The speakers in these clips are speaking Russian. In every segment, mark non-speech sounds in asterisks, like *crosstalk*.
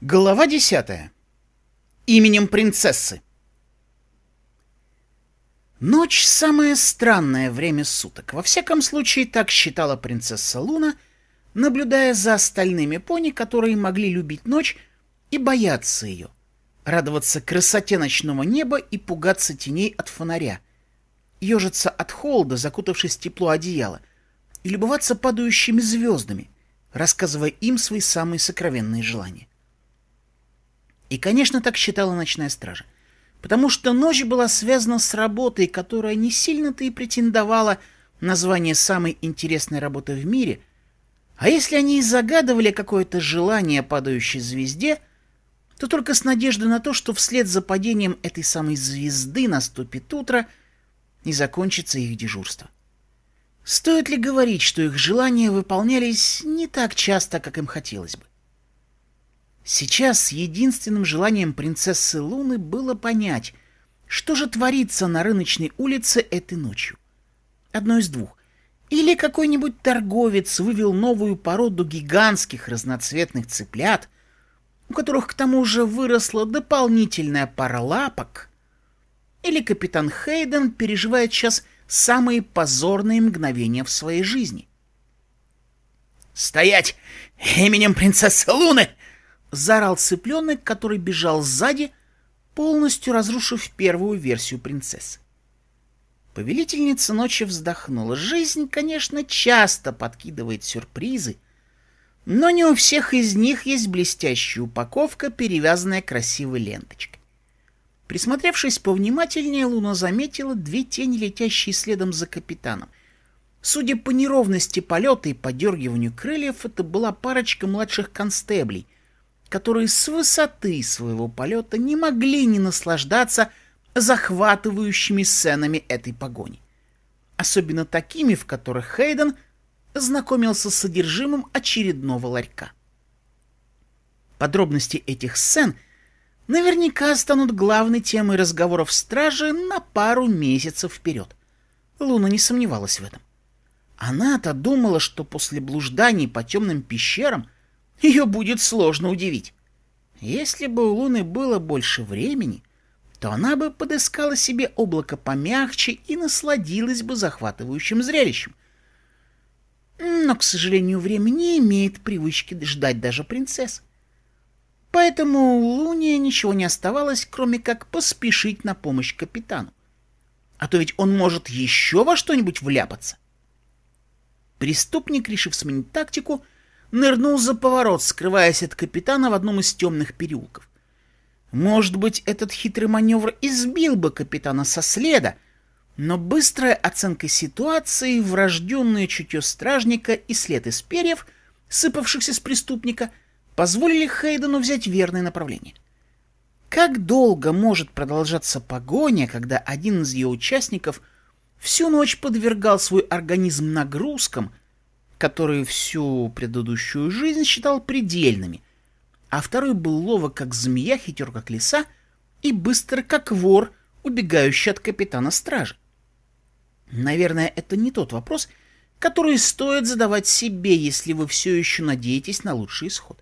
Глава десятая. Именем принцессы. Ночь — самое странное время суток. Во всяком случае, так считала принцесса Луна, наблюдая за остальными пони, которые могли любить ночь и бояться ее, радоваться красоте ночного неба и пугаться теней от фонаря, ежиться от холода, закутавшись в тепло одеяла, и любоваться падающими звездами, рассказывая им свои самые сокровенные желания. И, конечно, так считала ночная стража. Потому что ночь была связана с работой, которая не сильно-то и претендовала на звание самой интересной работы в мире. А если они и загадывали какое-то желание падающей звезде, то только с надеждой на то, что вслед за падением этой самой звезды наступит утро и закончится их дежурство. Стоит ли говорить, что их желания выполнялись не так часто, как им хотелось бы? Сейчас единственным желанием принцессы Луны было понять, что же творится на рыночной улице этой ночью. Одно из двух. Или какой-нибудь торговец вывел новую породу гигантских разноцветных цыплят, у которых к тому же выросла дополнительная пара лапок, или капитан Хейден переживает сейчас самые позорные мгновения в своей жизни. «Стоять! Именем принцессы Луны!» заорал цыпленок, который бежал сзади, полностью разрушив первую версию принцессы. Повелительница ночи вздохнула. Жизнь, конечно, часто подкидывает сюрпризы, но не у всех из них есть блестящая упаковка, перевязанная красивой ленточкой. Присмотревшись повнимательнее, Луна заметила две тени, летящие следом за капитаном. Судя по неровности полета и подергиванию крыльев, это была парочка младших констеблей, которые с высоты своего полета не могли не наслаждаться захватывающими сценами этой погони. Особенно такими, в которых Хейден знакомился с содержимым очередного ларька. Подробности этих сцен наверняка станут главной темой разговоров стражи на пару месяцев вперед. Луна не сомневалась в этом. Она-то думала, что после блужданий по темным пещерам ее будет сложно удивить. Если бы у Луны было больше времени, то она бы подыскала себе облако помягче и насладилась бы захватывающим зрелищем. Но, к сожалению, время не имеет привычки ждать даже принцесс. Поэтому Луне ничего не оставалось, кроме как поспешить на помощь капитану. А то ведь он может еще во что-нибудь вляпаться. Преступник, решив сменить тактику, — нырнул за поворот, скрываясь от капитана в одном из темных переулков. Может быть, этот хитрый маневр избил бы капитана со следа, но быстрая оценка ситуации, врожденное чутье стражника и след из перьев, сыпавшихся с преступника, позволили Хейдену взять верное направление. Как долго может продолжаться погоня, когда один из ее участников всю ночь подвергал свой организм нагрузкам, которые всю предыдущую жизнь считал предельными, а второй был ловок, как змея, хитер, как лиса, и быстр, как вор, убегающий от капитана стражи. Наверное, это не тот вопрос, который стоит задавать себе, если вы все еще надеетесь на лучший исход.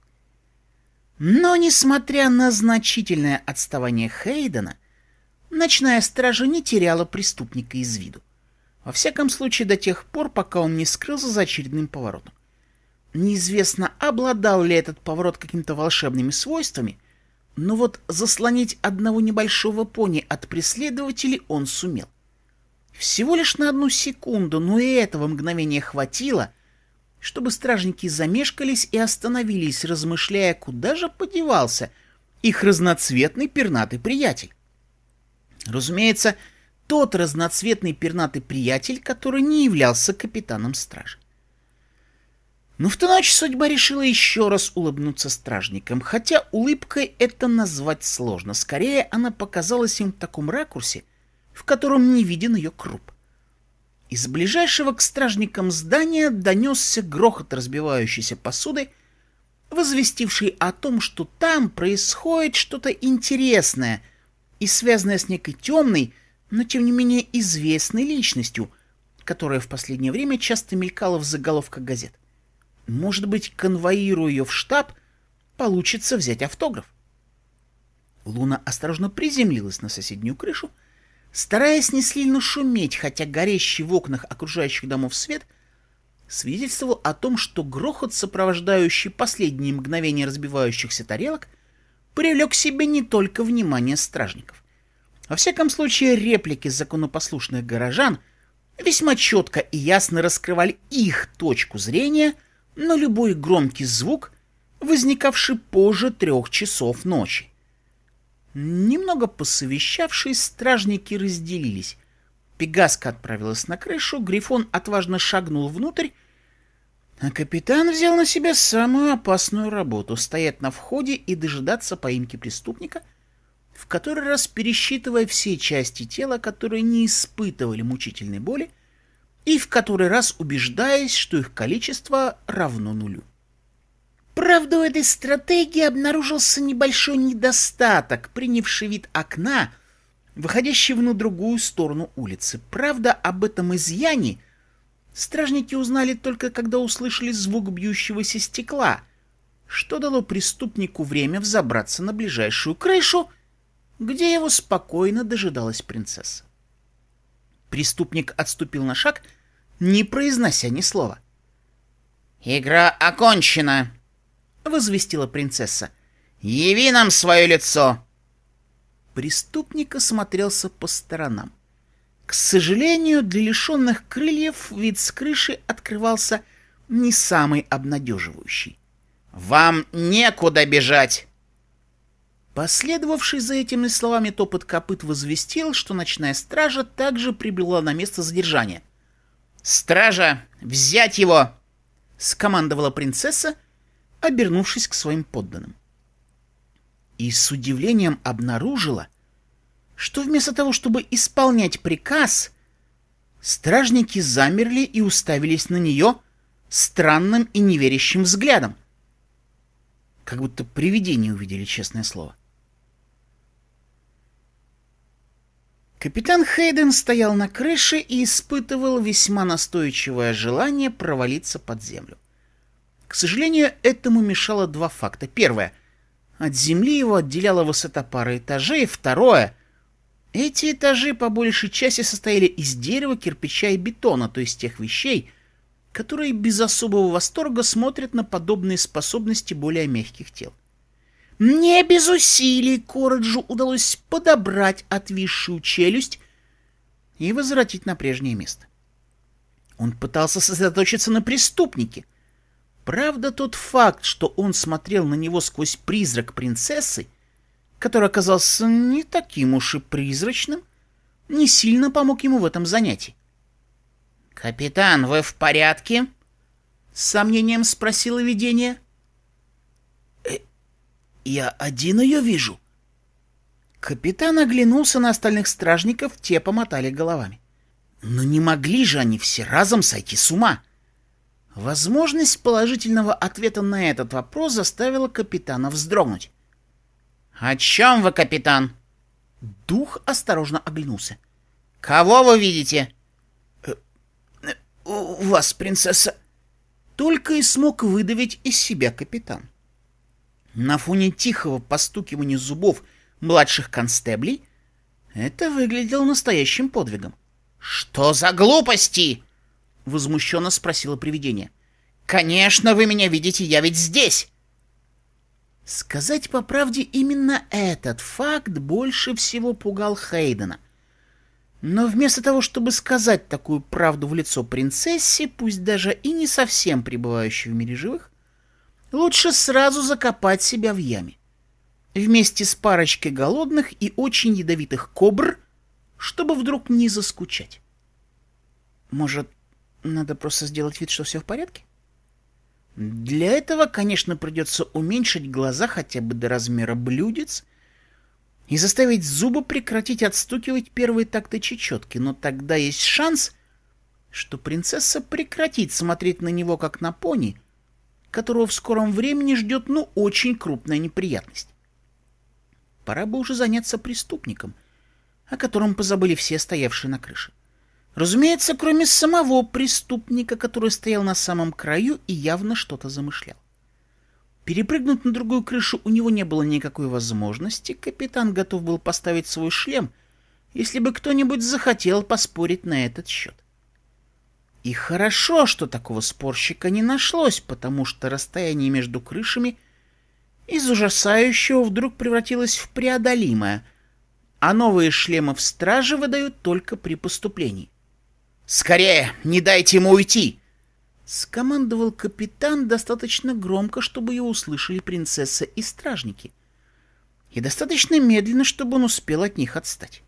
Но, несмотря на значительное отставание Хейдена, ночная стража не теряла преступника из виду. Во всяком случае, до тех пор, пока он не скрылся за очередным поворотом. Неизвестно, обладал ли этот поворот какими-то волшебными свойствами, но вот заслонить одного небольшого пони от преследователей он сумел. Всего лишь на одну секунду, но и этого мгновения хватило, чтобы стражники замешкались и остановились, размышляя, куда же подевался их разноцветный пернатый приятель. Разумеется, тот разноцветный пернатый приятель, который не являлся капитаном стражи. Но ну, в ту ночь судьба решила еще раз улыбнуться стражникам, хотя улыбкой это назвать сложно. Скорее, она показалась им в таком ракурсе, в котором не виден ее круп. Из ближайшего к стражникам здания донесся грохот разбивающейся посуды, возвестивший о том, что там происходит что-то интересное и связанное с некой темной, но тем не менее известной личностью, которая в последнее время часто мелькала в заголовках газет. Может быть, конвоируя ее в штаб, получится взять автограф. Луна осторожно приземлилась на соседнюю крышу, стараясь не сильно шуметь, хотя горящий в окнах окружающих домов свет свидетельствовал о том, что грохот, сопровождающий последние мгновения разбивающихся тарелок, привлек к себе не только внимание стражников. Во всяком случае, реплики законопослушных горожан весьма четко и ясно раскрывали их точку зрения на любой громкий звук, возникавший позже трех часов ночи. Немного посовещавшись, стражники разделились. Пегаска отправилась на крышу, Грифон отважно шагнул внутрь, а капитан взял на себя самую опасную работу — стоять на входе и дожидаться поимки преступника — в который раз пересчитывая все части тела, которые не испытывали мучительной боли, и в который раз убеждаясь, что их количество равно нулю. Правда, у этой стратегии обнаружился небольшой недостаток, принявший вид окна, выходящего на другую сторону улицы. Правда, об этом изъяне стражники узнали только, когда услышали звук бьющегося стекла, что дало преступнику время взобраться на ближайшую крышу — где его спокойно дожидалась принцесса. Преступник отступил на шаг, не произнося ни слова. «Игра окончена!» — возвестила принцесса. «Яви нам свое лицо!» Преступник осмотрелся по сторонам. К сожалению, для лишенных крыльев вид с крыши открывался не самый обнадеживающий. «Вам некуда бежать!» Последовавший за этими словами топот копыт возвестил, что ночная стража также прибыла на место задержания. «Стража! Взять его!» — скомандовала принцесса, обернувшись к своим подданным. И с удивлением обнаружила, что вместо того, чтобы исполнять приказ, стражники замерли и уставились на нее странным и неверящим взглядом. Как будто привидение увидели, честное слово. Капитан Хейден стоял на крыше и испытывал весьма настойчивое желание провалиться под землю. К сожалению, этому мешало два факта. Первое. От земли его отделяла высота пары этажей. Второе. Эти этажи по большей части состояли из дерева, кирпича и бетона, то есть тех вещей, которые без особого восторга смотрят на подобные способности более мягких тел. Не без усилий Короджу удалось подобрать отвисшую челюсть и возвратить на прежнее место. Он пытался сосредоточиться на преступнике. Правда, тот факт, что он смотрел на него сквозь призрак принцессы, который оказался не таким уж и призрачным, не сильно помог ему в этом занятии. «Капитан, вы в порядке?» — с сомнением спросило видение. Я один ее вижу. Капитан оглянулся на остальных стражников, те помотали головами. Но не могли же они все разом сойти с ума. Возможность положительного ответа на этот вопрос заставила капитана вздрогнуть. «О чем вы, капитан?» Дух осторожно оглянулся. «Кого вы видите?» «Э, э, «У вас, принцесса...» Только и смог выдавить из себя капитан. На фоне тихого постукивания зубов младших констеблей это выглядело настоящим подвигом. «Что за глупости?» — возмущенно спросило привидение. «Конечно, вы меня видите, я ведь здесь!» Сказать по правде, именно этот факт больше всего пугал Хейдена. Но вместо того, чтобы сказать такую правду в лицо принцессе, пусть даже и не совсем пребывающей в мире живых, лучше сразу закопать себя в яме. Вместе с парочкой голодных и очень ядовитых кобр, чтобы вдруг не заскучать. Может, надо просто сделать вид, что все в порядке? Для этого, конечно, придется уменьшить глаза хотя бы до размера блюдец и заставить зубы прекратить отстукивать первые такты чечетки, но тогда есть шанс, что принцесса прекратит смотреть на него как на пони, которого в скором времени ждет, ну, очень крупная неприятность. Пора бы уже заняться преступником, о котором позабыли все стоявшие на крыше. Разумеется, кроме самого преступника, который стоял на самом краю и явно что-то замышлял. Перепрыгнуть на другую крышу у него не было никакой возможности, капитан готов был поставить свой шлем, если бы кто-нибудь захотел поспорить на этот счет. И хорошо, что такого спорщика не нашлось, потому что расстояние между крышами из ужасающего вдруг превратилось в преодолимое, а новые шлемы в страже выдают только при поступлении. «Скорее, не дайте ему уйти!» Скомандовал капитан достаточно громко, чтобы ее услышали принцесса и стражники, и достаточно медленно, чтобы он успел от них отстать.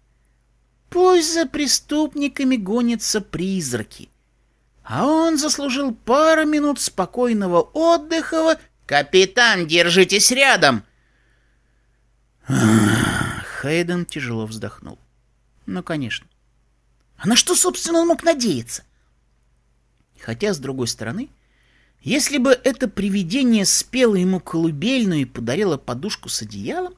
Пусть за преступниками гонятся призраки а он заслужил пару минут спокойного отдыха. «Капитан, держитесь рядом!» Хейден тяжело вздохнул. «Ну, конечно. А на что, собственно, он мог надеяться?» Хотя, с другой стороны, если бы это привидение спело ему колыбельную и подарило подушку с одеялом,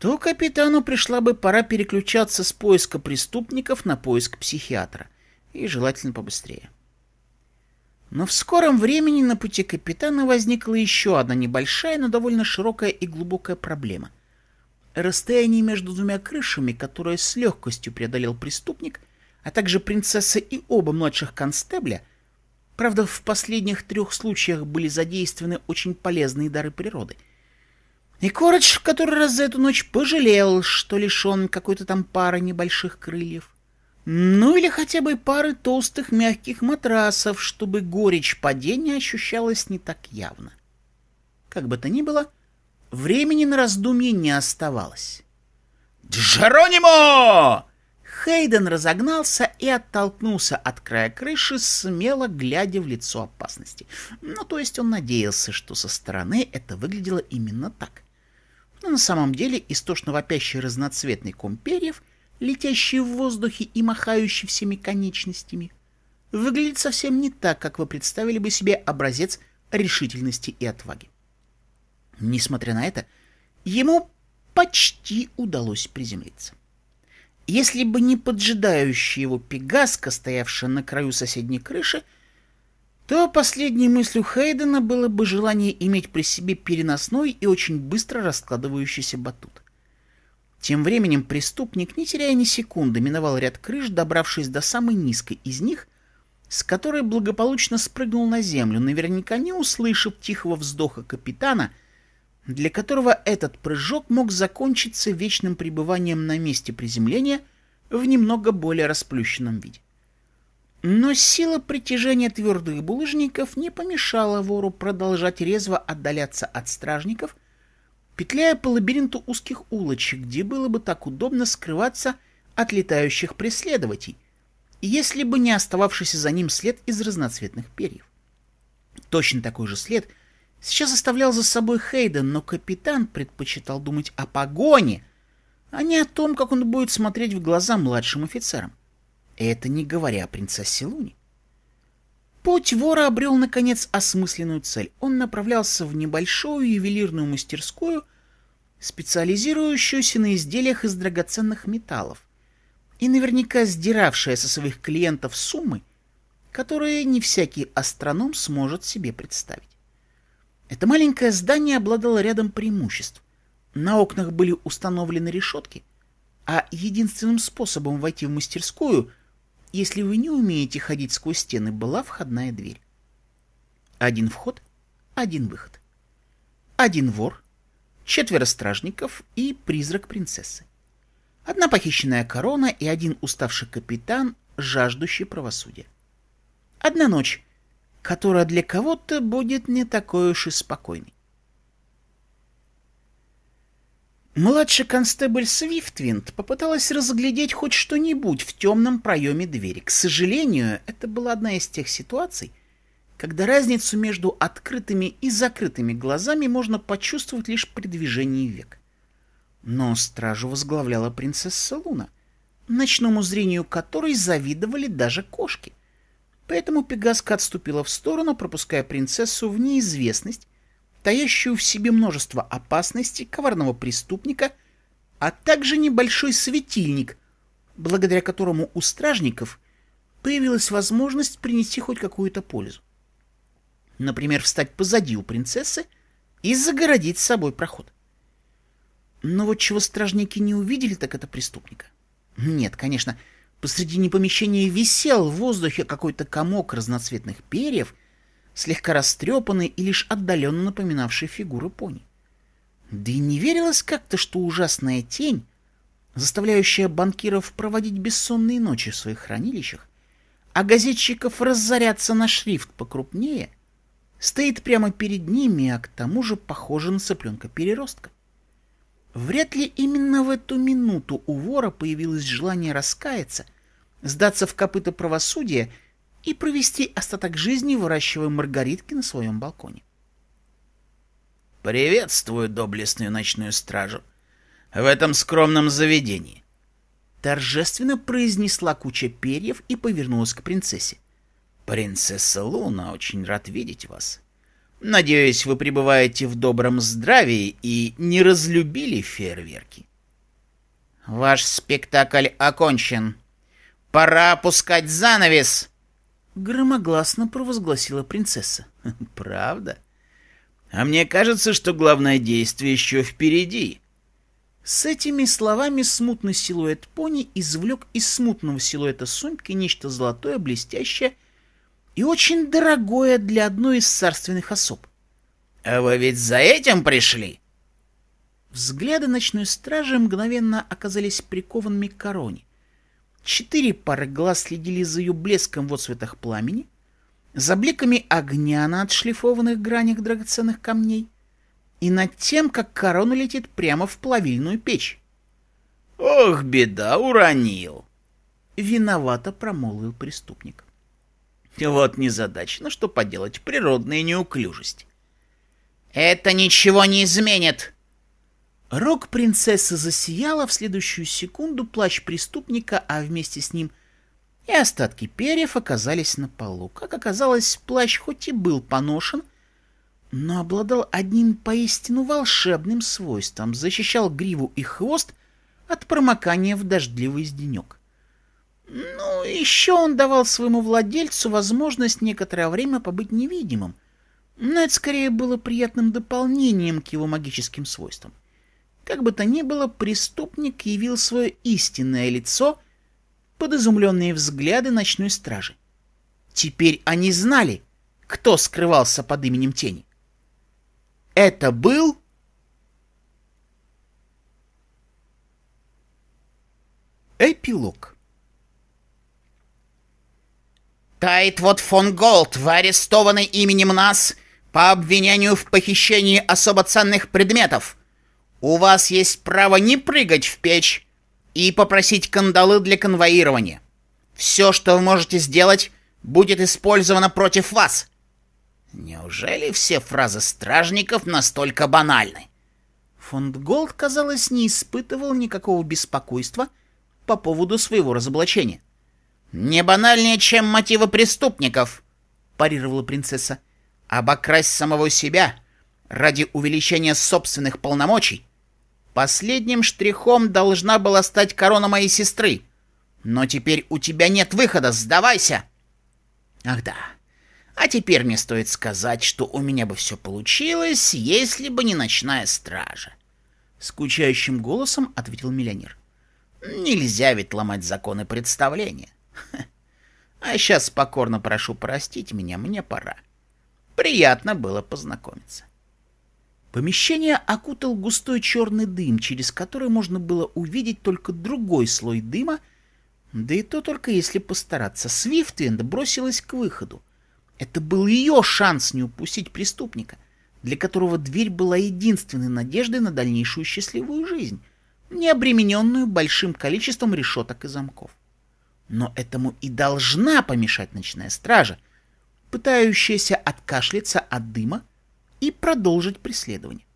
то капитану пришла бы пора переключаться с поиска преступников на поиск психиатра и желательно побыстрее. Но в скором времени на пути капитана возникла еще одна небольшая, но довольно широкая и глубокая проблема. Расстояние между двумя крышами, которое с легкостью преодолел преступник, а также принцесса и оба младших констебля, правда, в последних трех случаях были задействованы очень полезные дары природы. И Коротч в который раз за эту ночь пожалел, что лишен какой-то там пары небольших крыльев. Ну или хотя бы пары толстых мягких матрасов, чтобы горечь падения ощущалась не так явно. Как бы то ни было, времени на раздумье не оставалось. «Джеронимо!» Хейден разогнался и оттолкнулся от края крыши, смело глядя в лицо опасности. Ну, то есть он надеялся, что со стороны это выглядело именно так. Но на самом деле истошно вопящий разноцветный ком перьев — летящий в воздухе и махающий всеми конечностями, выглядит совсем не так, как вы представили бы себе образец решительности и отваги. Несмотря на это, ему почти удалось приземлиться. Если бы не поджидающий его пегаска, стоявшая на краю соседней крыши, то последней мыслью Хейдена было бы желание иметь при себе переносной и очень быстро раскладывающийся батут. Тем временем преступник, не теряя ни секунды, миновал ряд крыш, добравшись до самой низкой из них, с которой благополучно спрыгнул на землю, наверняка не услышав тихого вздоха капитана, для которого этот прыжок мог закончиться вечным пребыванием на месте приземления в немного более расплющенном виде. Но сила притяжения твердых булыжников не помешала вору продолжать резво отдаляться от стражников — петляя по лабиринту узких улочек, где было бы так удобно скрываться от летающих преследователей, если бы не остававшийся за ним след из разноцветных перьев. Точно такой же след сейчас оставлял за собой Хейден, но капитан предпочитал думать о погоне, а не о том, как он будет смотреть в глаза младшим офицерам. Это не говоря о принцессе Луне. Путь вора обрел, наконец, осмысленную цель. Он направлялся в небольшую ювелирную мастерскую, специализирующуюся на изделиях из драгоценных металлов, и наверняка сдиравшая со своих клиентов суммы, которые не всякий астроном сможет себе представить. Это маленькое здание обладало рядом преимуществ. На окнах были установлены решетки, а единственным способом войти в мастерскую — если вы не умеете ходить сквозь стены, была входная дверь. Один вход, один выход. Один вор, четверо стражников и призрак принцессы. Одна похищенная корона и один уставший капитан, жаждущий правосудия. Одна ночь, которая для кого-то будет не такой уж и спокойной. Младший констебль Свифтвинд попыталась разглядеть хоть что-нибудь в темном проеме двери. К сожалению, это была одна из тех ситуаций, когда разницу между открытыми и закрытыми глазами можно почувствовать лишь при движении век. Но стражу возглавляла принцесса Луна, ночному зрению которой завидовали даже кошки. Поэтому Пегаска отступила в сторону, пропуская принцессу в неизвестность, таящую в себе множество опасностей коварного преступника, а также небольшой светильник, благодаря которому у стражников появилась возможность принести хоть какую-то пользу. Например, встать позади у принцессы и загородить с собой проход. Но вот чего стражники не увидели, так это преступника. Нет, конечно, посреди помещения висел в воздухе какой-то комок разноцветных перьев — слегка растрепанный и лишь отдаленно напоминавший фигуры пони. Да и не верилось как-то, что ужасная тень, заставляющая банкиров проводить бессонные ночи в своих хранилищах, а газетчиков разоряться на шрифт покрупнее, стоит прямо перед ними, а к тому же похожа на цыпленка-переростка. Вряд ли именно в эту минуту у вора появилось желание раскаяться, сдаться в копыта правосудия — и провести остаток жизни, выращивая маргаритки на своем балконе. «Приветствую доблестную ночную стражу в этом скромном заведении!» Торжественно произнесла куча перьев и повернулась к принцессе. «Принцесса Луна, очень рад видеть вас. Надеюсь, вы пребываете в добром здравии и не разлюбили фейерверки». «Ваш спектакль окончен. Пора опускать занавес!» громогласно провозгласила принцесса. *laughs* Правда? А мне кажется, что главное действие еще впереди. С этими словами смутный силуэт пони извлек из смутного силуэта сумки нечто золотое, блестящее и очень дорогое для одной из царственных особ. — А вы ведь за этим пришли? Взгляды ночной стражи мгновенно оказались прикованными к короне. Четыре пары глаз следили за ее блеском в отцветах пламени, за бликами огня на отшлифованных гранях драгоценных камней и над тем, как корона летит прямо в плавильную печь. «Ох, беда, уронил!» — виновато промолвил преступник. «Вот незадачно, что поделать, природная неуклюжесть». «Это ничего не изменит!» Рог принцессы засияла в следующую секунду плащ преступника, а вместе с ним и остатки перьев оказались на полу. Как оказалось, плащ хоть и был поношен, но обладал одним поистину волшебным свойством, защищал гриву и хвост от промокания в дождливый денек. Ну, еще он давал своему владельцу возможность некоторое время побыть невидимым, но это скорее было приятным дополнением к его магическим свойствам. Как бы то ни было, преступник явил свое истинное лицо под изумленные взгляды ночной стражи. Теперь они знали, кто скрывался под именем Тени. Это был... Эпилог. Тает вот фон Голд, вы арестованы именем нас по обвинению в похищении особо ценных предметов — у вас есть право не прыгать в печь и попросить кандалы для конвоирования. Все, что вы можете сделать, будет использовано против вас. Неужели все фразы стражников настолько банальны? Фонд Голд, казалось, не испытывал никакого беспокойства по поводу своего разоблачения. «Не банальнее, чем мотивы преступников», — парировала принцесса. «Обокрасть самого себя ради увеличения собственных полномочий Последним штрихом должна была стать корона моей сестры. Но теперь у тебя нет выхода, сдавайся. Ах да. А теперь мне стоит сказать, что у меня бы все получилось, если бы не ночная стража. Скучающим голосом ответил миллионер. Нельзя ведь ломать законы представления. *laughs* А сейчас покорно прошу простить меня, мне пора. Приятно было познакомиться. Помещение окутал густой черный дым, через который можно было увидеть только другой слой дыма, да и то только если постараться. Свифтвенд бросилась к выходу. Это был ее шанс не упустить преступника, для которого дверь была единственной надеждой на дальнейшую счастливую жизнь, не обремененную большим количеством решеток и замков. Но этому и должна помешать ночная стража, пытающаяся откашляться от дыма, и продолжить преследование.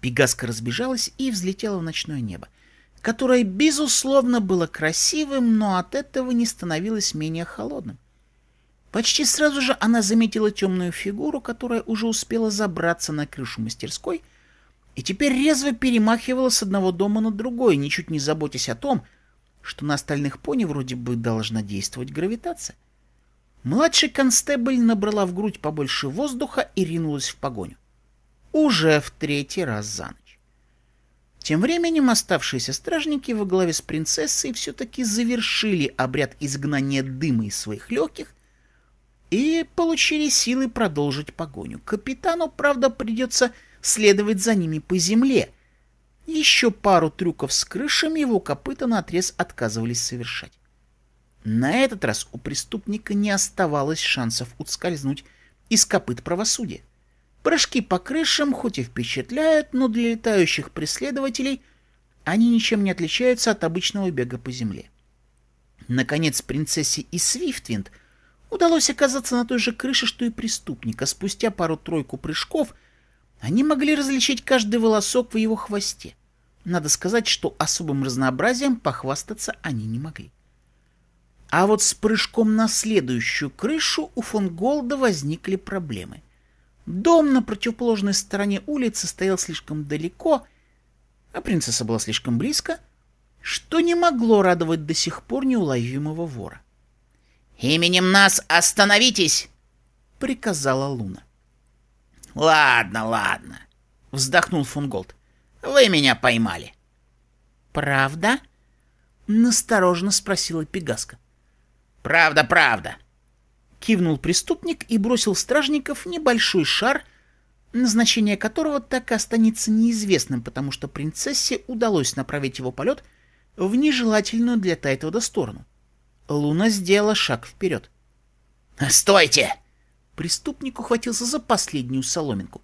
Пегаска разбежалась и взлетела в ночное небо, которое, безусловно, было красивым, но от этого не становилось менее холодным. Почти сразу же она заметила темную фигуру, которая уже успела забраться на крышу мастерской и теперь резво перемахивала с одного дома на другой, ничуть не заботясь о том, что на остальных пони вроде бы должна действовать гравитация. Младший констебль набрала в грудь побольше воздуха и ринулась в погоню. Уже в третий раз за ночь. Тем временем оставшиеся стражники во главе с принцессой все-таки завершили обряд изгнания дыма из своих легких и получили силы продолжить погоню. Капитану, правда, придется следовать за ними по земле. Еще пару трюков с крышами его копыта на наотрез отказывались совершать. На этот раз у преступника не оставалось шансов ускользнуть из копыт правосудия. Прыжки по крышам хоть и впечатляют, но для летающих преследователей они ничем не отличаются от обычного бега по земле. Наконец, принцессе и Свифтвинд удалось оказаться на той же крыше, что и преступника. спустя пару-тройку прыжков они могли различить каждый волосок в его хвосте. Надо сказать, что особым разнообразием похвастаться они не могли. А вот с прыжком на следующую крышу у фон Голда возникли проблемы. Дом на противоположной стороне улицы стоял слишком далеко, а принцесса была слишком близко, что не могло радовать до сих пор неуловимого вора. «Именем нас остановитесь!» — приказала Луна. «Ладно, ладно», — вздохнул фон Голд. «Вы меня поймали». «Правда?» — настороженно спросила Пегаска. «Правда, правда!» Кивнул преступник и бросил стражников небольшой шар, назначение которого так и останется неизвестным, потому что принцессе удалось направить его полет в нежелательную для Тайтвода сторону. Луна сделала шаг вперед. «Стойте!» Преступник ухватился за последнюю соломинку.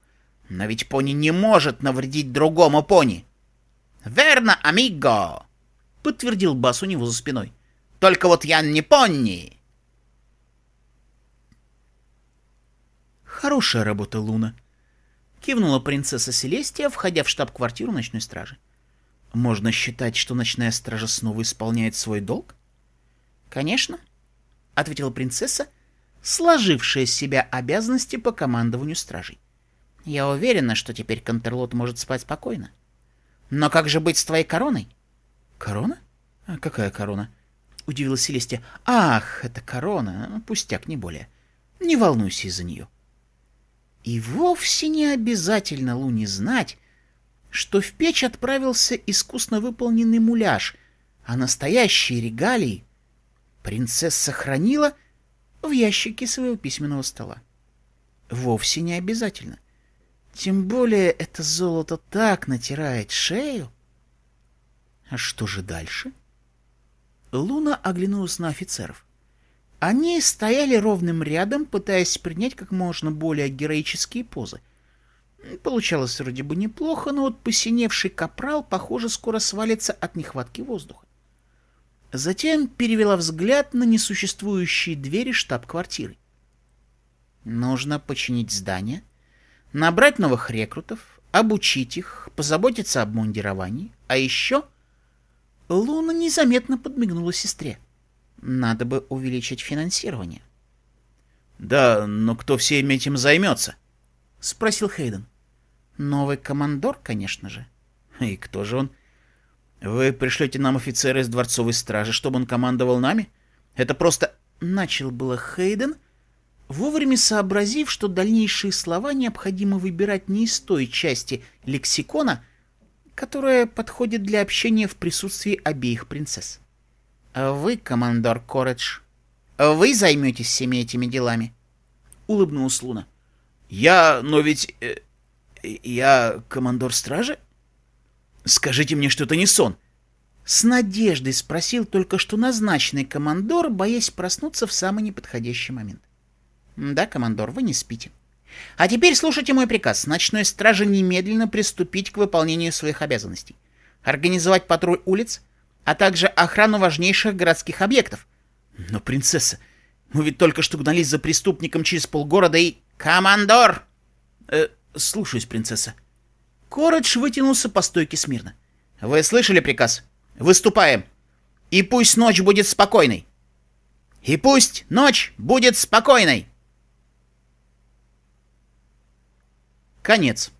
«Но ведь пони не может навредить другому пони!» «Верно, амиго!» — подтвердил бас у него за спиной. Только вот я не пони. Хорошая работа, Луна. Кивнула принцесса Селестия, входя в штаб-квартиру ночной стражи. Можно считать, что ночная стража снова исполняет свой долг? Конечно, ответила принцесса, сложившая с себя обязанности по командованию стражей. Я уверена, что теперь Контерлот может спать спокойно. Но как же быть с твоей короной? Корона? А какая корона? удивилась Селестия. «Ах, это корона, а, пустяк, не более. Не волнуйся из-за нее». И вовсе не обязательно Луне знать, что в печь отправился искусно выполненный муляж, а настоящие регалии принцесса хранила в ящике своего письменного стола. Вовсе не обязательно. Тем более это золото так натирает шею. А что же дальше? — Луна оглянулась на офицеров. Они стояли ровным рядом, пытаясь принять как можно более героические позы. Получалось вроде бы неплохо, но вот посиневший капрал, похоже, скоро свалится от нехватки воздуха. Затем перевела взгляд на несуществующие двери штаб-квартиры. Нужно починить здание, набрать новых рекрутов, обучить их, позаботиться об мундировании, а еще — Луна незаметно подмигнула сестре. Надо бы увеличить финансирование. «Да, но кто всем этим займется?» — спросил Хейден. «Новый командор, конечно же». «И кто же он?» «Вы пришлете нам офицера из дворцовой стражи, чтобы он командовал нами? Это просто...» Начал было Хейден, вовремя сообразив, что дальнейшие слова необходимо выбирать не из той части лексикона, которое подходит для общения в присутствии обеих принцесс. «Вы, командор Коредж, вы займетесь всеми этими делами?» — улыбнулась Луна. «Я... но ведь... Э, я командор стражи?» «Скажите мне, что это не сон!» С надеждой спросил только что назначенный командор, боясь проснуться в самый неподходящий момент. «Да, командор, вы не спите. А теперь слушайте мой приказ. Ночной страже немедленно приступить к выполнению своих обязанностей. Организовать патруль улиц, а также охрану важнейших городских объектов. Но, принцесса, мы ведь только что гнались за преступником через полгорода и... Командор! Э, слушаюсь, принцесса. Коротч вытянулся по стойке смирно. Вы слышали приказ? Выступаем. И пусть ночь будет спокойной. И пусть ночь будет спокойной. Конец.